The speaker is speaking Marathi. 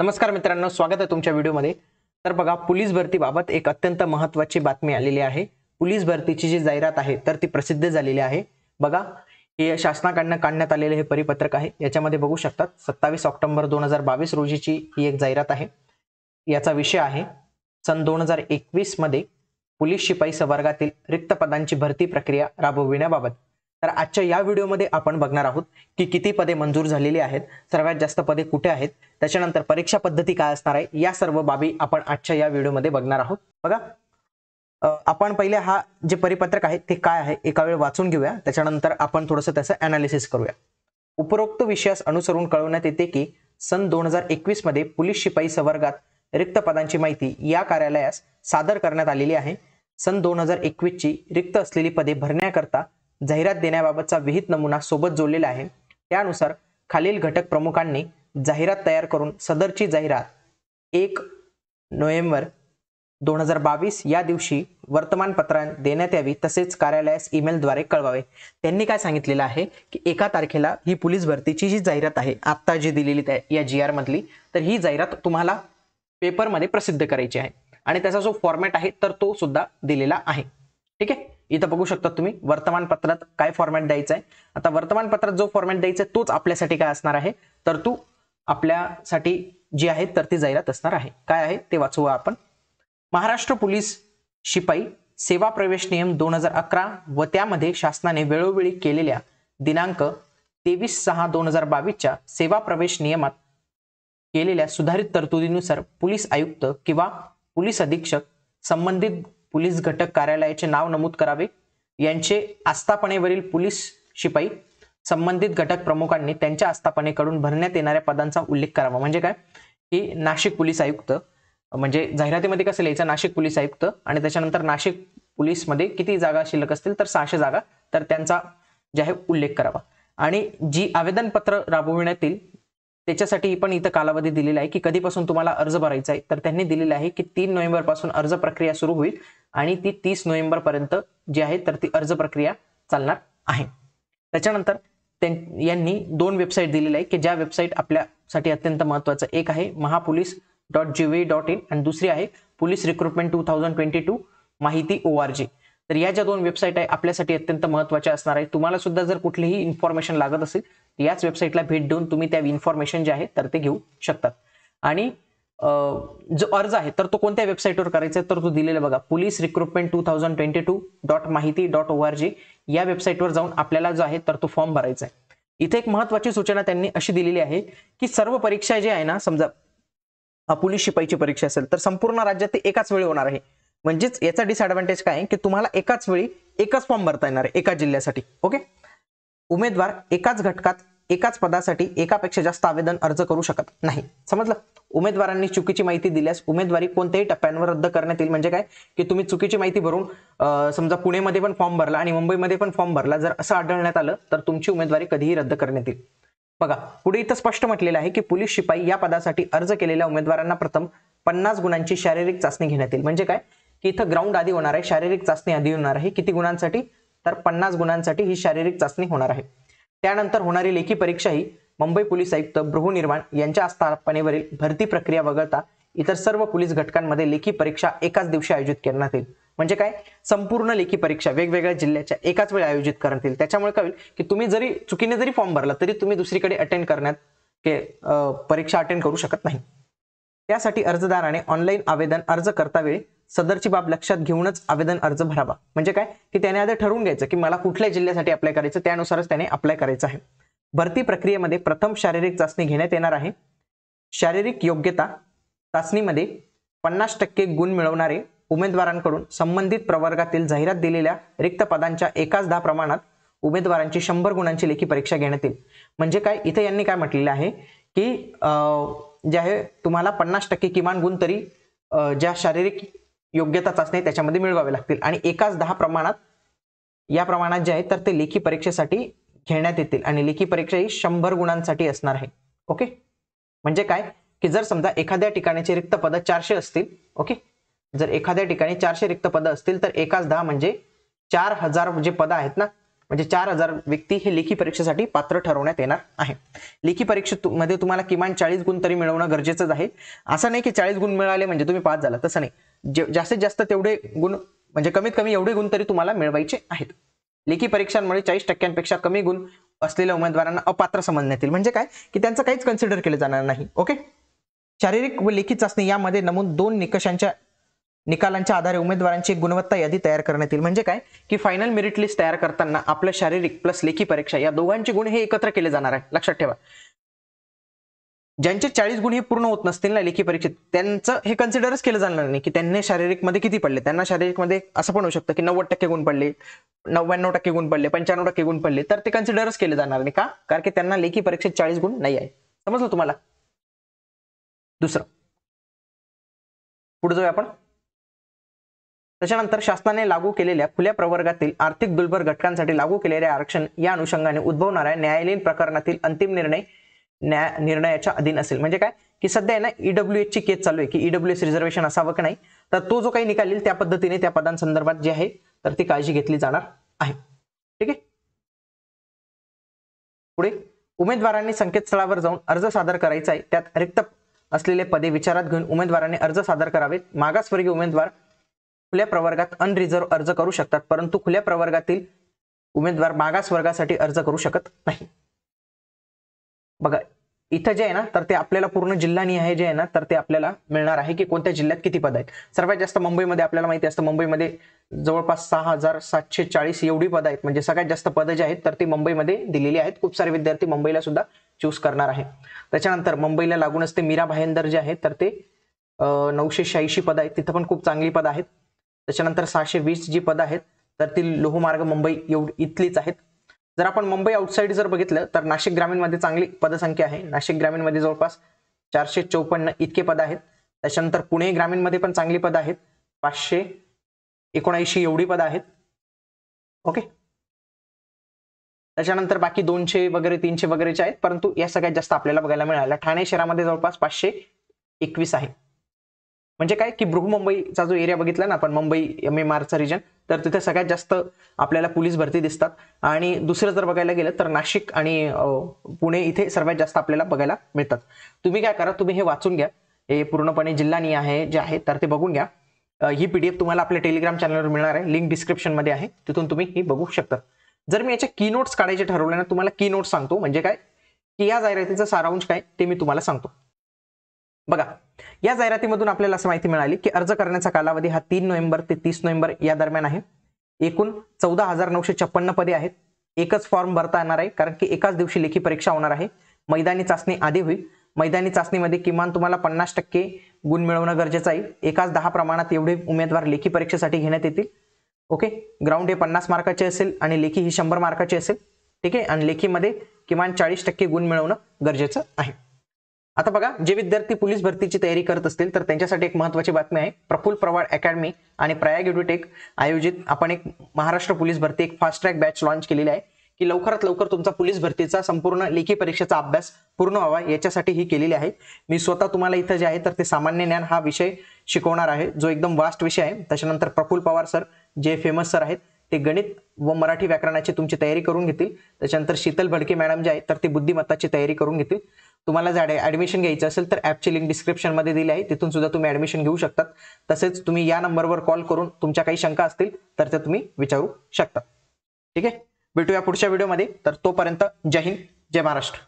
नमस्कार मित्रांनो स्वागत आहे तुमच्या व्हिडिओमध्ये तर बघा पोलीस भरतीबाबत एक अत्यंत महत्त्वाची बातमी आलेली आहे पोलीस भरतीची जी जाहिरात आहे तर ती प्रसिद्ध झालेली आहे बघा हे शासनाकडनं काढण्यात आलेले हे परिपत्रक आहे याच्यामध्ये बघू शकतात सत्तावीस ऑक्टोबर दोन हजार बावीस रोजीची ही एक जाहिरात आहे याचा विषय आहे सन दोन हजार मध्ये पोलीस शिपाई सवर्गातील रिक्त पदांची भरती प्रक्रिया राबविण्याबाबत तर आजच्या या व्हिडिओमध्ये आपण बघणार आहोत की किती पदे मंजूर झालेली आहेत सर्वात जास्त पदे कुठे आहेत त्याच्यानंतर परीक्षा पद्धती काय असणार आहे या सर्व बाबी आपण आजच्या या व्हिडिओमध्ये बघणार आहोत बघा आपण पहिले हा जे परिपत्रक आहे ते काय आहे एका वेळ वाचून घेऊया त्याच्यानंतर आपण थोडंसं त्याचं अनालिसिस करूया उपरोक्त विषयास अनुसरून कळवण्यात येते की सन दोन हजार एकवीस मध्ये पुलिस शिपाई संवर्गात रिक्त पदांची माहिती या कार्यालयास सादर करण्यात आलेली आहे सन दोन हजार एकवीसची रिक्त असलेली पदे भरण्याकरता जाहिरात देण्याबाबतचा विहित नमुना सोबत जोडलेला आहे त्यानुसार खालील घटक प्रमुखांनी जाहिरात तयार करून सदरची जाहिरात एक नोव्हेंबर दोन हजार बावीस या दिवशी वर्तमानपत्रात देण्यात यावी तसेच कार्यालयास ईमेलद्वारे कळवावे त्यांनी काय सांगितलेलं आहे की एका तारखेला ही पोलीस भरतीची जी जाहिरात आहे आत्ता जी दिलेली या जी आर मधली तर ही जाहिरात तुम्हाला पेपरमध्ये प्रसिद्ध करायची आहे आणि त्याचा जो फॉर्मॅट आहे तर तो सुद्धा दिलेला आहे ठीक आहे इथं बघू शकता तुम्ही वर्तमानपत्रात काय फॉर्मॅट द्यायचा आहे आता वर्तमानपत्रात जो फॉर्मॅट द्यायचा आहे तोच आपल्यासाठी काय असणार आहे तर तू आपल्यासाठी जी आहे तर ती जाहिरात असणार आहे काय आहे ते वाचूया आपण महाराष्ट्र पोलीस शिपाई सेवा प्रवेश नियम दोन हजार अकरा व त्यामध्ये शासनाने वेळोवेळी केलेल्या दिनांक तेवीस सहा दोन हजार बावीसच्या सेवा प्रवेश नियमात केलेल्या सुधारित तरतुदीनुसार पोलीस आयुक्त किंवा पोलीस अधीक्षक संबंधित पोलीस घटक कार्यालयाचे नाव नमूद करावे यांचे आस्थापनेवरील पोलीस शिपाई संबंधित घटक प्रमुखांनी त्यांच्या आस्थापनेकडून भरण्यात येणाऱ्या पदांचा उल्लेख करावा म्हणजे काय की नाशिक पोलीस आयुक्त म्हणजे जाहिरातीमध्ये कसं लिहायचं नाशिक पोलीस आयुक्त आणि त्याच्यानंतर नाशिक पोलीसमध्ये किती जागा शिल्लक असतील तर सहाशे जागा तर त्यांचा जे आहे उल्लेख करावा आणि जी आवेदनपत्र राबविण्यात येईल त्याच्यासाठी पण इथं कालावधी दिलेला आहे की कधीपासून तुम्हाला अर्ज भरायचा आहे तर त्यांनी दिलेला आहे की तीन नोव्हेंबर पासून अर्ज प्रक्रिया सुरू होईल आणि ती तीस नोव्हेंबर पर्यंत जी आहे तर ती अर्ज प्रक्रिया चालणार आहे त्याच्यानंतर यांनी दोन वेबसाईट दिलेल्या आहे की ज्या वेबसाईट आपल्यासाठी अत्यंत महत्वाचं एक आहे Mahapolice dot G V dot in आणि दुसरी आहे police recruitment two thousand twenty two माहिती ओ आर जी तर या ज्या दोन वेबसाईट आहे आपल्यासाठी अत्यंत महत्वाच्या असणार आहे तुम्हाला सुद्धा जर कुठलीही इन्फॉर्मेशन लागत असेल याच वेबसाईटला भेट देऊन तुम्ही त्या इन्फॉर्मेशन जे आहे तर ते घेऊ शकतात आणि जो अर्ज आहे तर तो कोणत्या वेबसाईटवर करायचा आहे तर तो दिलेला बघा police recruitment two thousand twenty two dot माहिती डॉट ओ आर जी या वेबसाईटवर जाऊन आपल्याला जो आहे तर तो फॉर्म भरायचा आहे इथे एक महत्वाची सूचना त्यांनी अशी दिलेली आहे की सर्व परीक्षा जे आहे ना समजा पोलीस शिपाईची परीक्षा असेल तर संपूर्ण राज्यात ते एकाच वेळी होणार आहे म्हणजेच याचा डिसएडव्हान्टेज काय आहे की तुम्हाला एकाच वेळी एकच फॉर्म भरता येणार आहे एका जिल्ह्यासाठी ओके उमेदवार एकाच घटकात एकाच पदासाठी एकापेक्षा जास्त आवेदन अर्ज करू शकत नाही समजलं उमेदवारांनी चुकीची माहिती दिल्यास उमेदवारी कोणत्याही टप्प्यांवर रद्द करण्यात येईल म्हणजे काय की तुम्ही चुकीची माहिती भरून समजा पुणेमध्ये पण फॉर्म भरला आणि मुंबईमध्ये पण फॉर्म भरला जर असं आढळण्यात आलं तर तुमची उमेदवारी कधीही रद्द करण्यात येईल बघा पुढे इथं स्पष्ट म्हटलेलं आहे की पोलीस शिपाई या पदासाठी अर्ज केलेल्या उमेदवारांना प्रथम पन्नास गुणांची शारीरिक चाचणी घेण्यात येईल म्हणजे काय की इथं ग्राउंड आधी होणार आहे शारीरिक चाचणी आधी होणार आहे किती गुणांसाठी तर पन्नास गुणांसाठी ही शारीरिक चाचणी होणार आहे त्यानंतर होणारी लेखी परीक्षा ही मुंबई पोलीस आयुक्त गृहनिर्माण यांच्या आस्थापनेवरील भरती प्रक्रिया वगळता इतर सर्व पोलीस घटकांमध्ये लेखी परीक्षा एकाच दिवशी आयोजित करण्यात येईल म्हणजे काय संपूर्ण लेखी परीक्षा वेगवेगळ्या जिल्ह्याच्या एकाच वेळी आयोजित करण्यात येईल त्याच्यामुळे काय होईल की तुम्ही जरी चुकीने जरी फॉर्म भरला तरी तुम्ही दुसरीकडे अटेंड करण्यात परीक्षा अटेंड करू शकत नाही त्यासाठी अर्जदाराने ऑनलाईन आवेदन अर्ज करता वेळी सदरची बाब लक्षात घेऊनच आवेदन अर्ज भरावा म्हणजे काय की त्याने आधी ठरवून घ्यायचं की मला कुठल्या जिल्ह्यासाठी अप्लाय करायचं त्यानुसारच त्याने अप्लाय करायचं आहे भरती प्रक्रियेमध्ये प्रथम शारीरिक चाचणी घेण्यात येणार आहे शारीरिक योग्यता चाचणीमध्ये पन्नास टक्के गुण मिळवणारे उमेदवारांकडून संबंधित प्रवर्गातील जाहिरात दिलेल्या रिक्त पदांच्या एकाच दहा प्रमाणात उमेदवारांची शंभर गुणांची लेखी परीक्षा घेण्यात येईल म्हणजे काय इथे यांनी काय म्हटलेलं आहे की जे आहे तुम्हाला पन्नास टक्के किमान गुण तरी ज्या शारीरिक योग्यता चाचणी त्याच्यामध्ये मिळवावे लागतील आणि एकाच दहा प्रमाणात या प्रमाणात जे आहे तर ते लेखी परीक्षेसाठी घेण्यात येतील आणि लेखी परीक्षा ही शंभर गुणांसाठी असणार आहे ओके म्हणजे काय की जर समजा एखाद्या ठिकाणीचे रिक्त पद चारशे असतील ओके जर एखाद्या ठिकाणी चारशे रिक्त पद असतील तर एकाच दहा म्हणजे चार हजार जे पद आहेत ना म्हणजे चार हजार व्यक्ती हे लेखी परीक्षेसाठी पात्र ठरवण्यात येणार आहे लेखी परीक्षेमध्ये तुम्हाला किमान चाळीस गुण तरी मिळवणं गरजेचंच आहे असं नाही की चाळीस गुण मिळाले म्हणजे तुम्ही पास झाला तसं नाही जे जास्तीत जास्त तेवढे गुण म्हणजे कमीत कमी एवढे गुण तरी तुम्हाला मिळवायचे आहेत लेखी परीक्षांमुळे चाळीस टक्क्यांपेक्षा कमी गुण असलेल्या उमेदवारांना अपात्र समजण्यात येईल म्हणजे काय की त्यांचं काहीच कन्सिडर केलं जाणार नाही ओके शारीरिक व लेखी चाचणी यामध्ये नमून दोन निकषांच्या निकालांच्या आधारे उमेदवारांची गुणवत्ता यादी तयार करण्यात येईल म्हणजे काय की फायनल मेरिट लिस्ट तयार करताना आपलं शारीरिक प्लस लेखी परीक्षा या दोघांचे गुण हे एकत्र केले जाणार आहे लक्षात ठेवा ज्यांचे चाळीस गुण हे पूर्ण होत नसतील ना लेखी परीक्षेत त्यांचं हे कन्सिडरच केलं जाणार नाही की त्यांनी शारीरिक मध्ये किती पडले त्यांना शारीरिकमध्ये असं पण होऊ शकतं की नव्वद टक्के गुण पडले नव्याण्णव टक्के गुण पडले पंच्याण्णव टक्के गुण पडले तर ते कन्सिडरच केले जाणार नाही का कारण की त्यांना लेखी परीक्षेत चाळीस गुण नाही आहे समजलं तुम्हाला दुसरं पुढे जाऊया आपण त्याच्यानंतर शासनाने लागू केलेल्या खुल्या प्रवर्गातील आर्थिक दुर्बल घटकांसाठी लागू केलेल्या आरक्षण या अनुषंगाने उद्भवणाऱ्या न्यायालयीन प्रकरणातील अंतिम निर्णय न्याय निर्णयाच्या अधीन असेल म्हणजे काय की सध्या आहे ना ईडब्ल्यू e ची केस चालू आहे की ईडब्ल्यूएस एस रिझर्वेशन असावं की नाही तर तो जो काही निकाल येईल त्या पद्धतीने त्या पदांसंदर्भात जे आहे तर ती काळजी घेतली जाणार आहे ठीक आहे पुढे उमेदवारांनी संकेतस्थळावर जाऊन अर्ज सादर करायचा आहे त्यात रिक्त असलेले पदे विचारात घेऊन उमेदवारांनी अर्ज सादर करावेत मागासवर्गीय उमेदवार खुल्या प्रवर्गात अनरिझर्व अर्ज करू शकतात परंतु खुल्या प्रवर्गातील उमेदवार मागास वर्गासाठी अर्ज करू शकत नाही बघा इथं जे आहे ना तर ते आपल्याला पूर्ण जिल्हानी आहे जे आहे ना तर ते आपल्याला मिळणार आहे की कोणत्या जिल्ह्यात किती पद आहेत सर्वात जास्त मुंबईमध्ये आपल्याला माहिती असतं मुंबईमध्ये जवळपास सहा हजार सातशे चाळीस एवढी पद आहेत म्हणजे सगळ्यात जास्त पदं जे आहेत तर ती मुंबईमध्ये दिलेली आहेत खूप सारे विद्यार्थी मुंबईला सुद्धा चूज करणार आहे त्याच्यानंतर मुंबईला लागूनच ते मीरा भायंदर जे आहेत तर ते नऊशे शहाऐंशी पद आहेत तिथं पण खूप चांगली पद आहेत त्याच्यानंतर सहाशे वीस जी पदं आहेत तर ती लोहमार्ग मुंबई एवढी इथलीच आहेत जर आपण मुंबई आउटसाईड जर बघितलं तर नाशिक ग्रामीणमध्ये चांगली पदसंख्या आहे नाशिक ग्रामीणमध्ये जवळपास चारशे चौपन्न इतके पद आहेत त्याच्यानंतर पुणे ग्रामीणमध्ये पण चांगली पदं आहेत पाचशे एकोणऐंशी एवढी पदं आहेत ओके त्याच्यानंतर बाकी दोनशे वगैरे तीनशे वगैरेचे आहेत परंतु या सगळ्यात जास्त आपल्याला बघायला मिळाल्या ठाणे शहरामध्ये जवळपास पाचशे एकवीस आहे म्हणजे काय की बृहमुंबईचा जो एरिया बघितला ना आपण मुंबई एम एम आरचा रिजन तर तिथे सगळ्यात जास्त आपल्याला पोलीस भरती दिसतात आणि दुसरं जर बघायला गेलं तर नाशिक आणि पुणे इथे सर्वात जास्त आपल्याला बघायला मिळतात तुम्ही काय करा तुम्ही हे वाचून घ्या हे पूर्णपणे जिल्हानी आहे जे आहे तर ते बघून घ्या ही पीडीएफ तुम्हाला आपल्या टेलिग्राम चॅनलवर मिळणार आहे लिंक डिस्क्रिप्शनमध्ये आहे तिथून तुम्ही ही बघू शकता जर मी याच्या की नोट्स काढायचे ठरवले ना तुम्हाला की नोट्स सांगतो म्हणजे काय की या जाहिरातीचा सारांश काय ते मी तुम्हाला सांगतो बघा या जाहिरातीमधून आपल्याला असं माहिती मिळाली की अर्ज करण्याचा कालावधी हा तीन नोव्हेंबर ते तीस नोव्हेंबर या दरम्यान आहे एकूण चौदा हजार नऊशे छप्पन्न पदे आहेत एकच फॉर्म भरता येणार आहे कारण की एकाच दिवशी लेखी परीक्षा होणार आहे मैदानी चाचणी आधी होईल मैदानी चाचणीमध्ये किमान तुम्हाला पन्नास टक्के गुण मिळवणं गरजेचं आहे एकाच दहा प्रमाणात एवढे उमेदवार लेखी परीक्षेसाठी घेण्यात येतील ओके ग्राउंड हे पन्नास मार्काचे असेल आणि लेखी ही शंभर मार्काची असेल ठीक आहे आणि लेखीमध्ये किमान चाळीस टक्के गुण मिळवणं गरजेचं आहे आता बघा जे विद्यार्थी पोलीस भरतीची तयारी करत असतील तर त्यांच्यासाठी एक महत्त्वाची बातमी आहे प्रफुल प्रवाळ अकॅडमी आणि प्रयाग एडुटेक आयोजित आपण एक महाराष्ट्र पोलीस भरती एक फास्ट ट्रॅक बॅच लॉन्च केलेली आहे की लवकरात लवकर तुमचा पोलीस भरतीचा संपूर्ण लेखी परीक्षेचा अभ्यास पूर्ण व्हावा याच्यासाठी ही केलेली आहे मी स्वतः तुम्हाला इथं जे आहे तर ते सामान्य ज्ञान हा विषय शिकवणार आहे जो एकदम वास्ट विषय आहे त्याच्यानंतर प्रफुल पवार सर जे फेमस सर आहेत ते गणित व मराठी व्याकरणाची तुमची तयारी करून घेतील त्याच्यानंतर शीतल भडके मॅडम जे आहे तर ते बुद्धिमत्ताची तयारी करून घेतील तुम्हाला जर ऍडमिशन घ्यायचं असेल तर ॲपची लिंक डिस्क्रिप्शनमध्ये दिली आहे तिथून सुद्धा तुम्ही ऍडमिशन घेऊ शकता तसेच तुम्ही या नंबरवर कॉल करून तुमच्या काही शंका असतील तर त्या तुम्ही विचारू शकता ठीक आहे भेटूया पुढच्या व्हिडिओमध्ये तर तोपर्यंत जय हिंद जय महाराष्ट्र